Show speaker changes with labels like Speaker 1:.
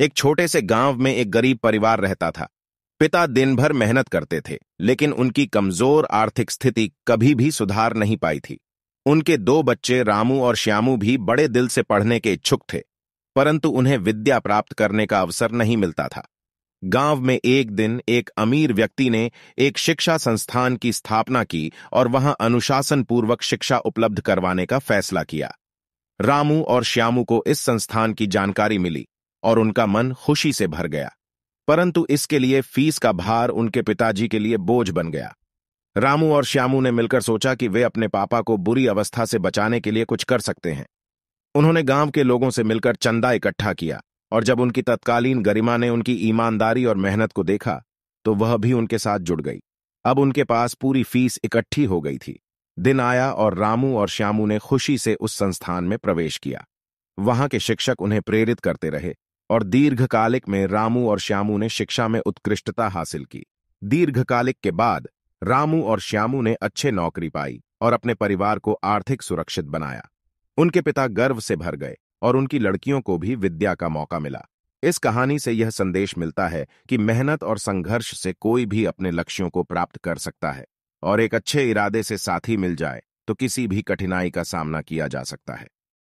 Speaker 1: एक छोटे से गांव में एक गरीब परिवार रहता था पिता दिन भर मेहनत करते थे लेकिन उनकी कमजोर आर्थिक स्थिति कभी भी सुधार नहीं पाई थी उनके दो बच्चे रामू और श्यामू भी बड़े दिल से पढ़ने के इच्छुक थे परंतु उन्हें विद्या प्राप्त करने का अवसर नहीं मिलता था गांव में एक दिन एक अमीर व्यक्ति ने एक शिक्षा संस्थान की स्थापना की और वहां अनुशासन पूर्वक शिक्षा उपलब्ध करवाने का फैसला किया रामू और श्यामू को इस संस्थान की जानकारी मिली और उनका मन खुशी से भर गया परंतु इसके लिए फीस का भार उनके पिताजी के लिए बोझ बन गया रामू और श्यामू ने मिलकर सोचा कि वे अपने पापा को बुरी अवस्था से बचाने के लिए कुछ कर सकते हैं उन्होंने गांव के लोगों से मिलकर चंदा इकट्ठा किया और जब उनकी तत्कालीन गरिमा ने उनकी ईमानदारी और मेहनत को देखा तो वह भी उनके साथ जुड़ गई अब उनके पास पूरी फीस इकट्ठी हो गई थी दिन आया और रामू और श्यामू ने खुशी से उस संस्थान में प्रवेश किया वहां के शिक्षक उन्हें प्रेरित करते रहे और दीर्घकालिक में रामू और श्यामू ने शिक्षा में उत्कृष्टता हासिल की दीर्घकालिक के बाद रामू और श्यामू ने अच्छे नौकरी पाई और अपने परिवार को आर्थिक सुरक्षित बनाया उनके पिता गर्व से भर गए और उनकी लड़कियों को भी विद्या का मौका मिला इस कहानी से यह संदेश मिलता है कि मेहनत और संघर्ष से कोई भी अपने लक्ष्यों को प्राप्त कर सकता है और एक अच्छे इरादे से साथी मिल जाए तो किसी भी कठिनाई का सामना किया जा सकता है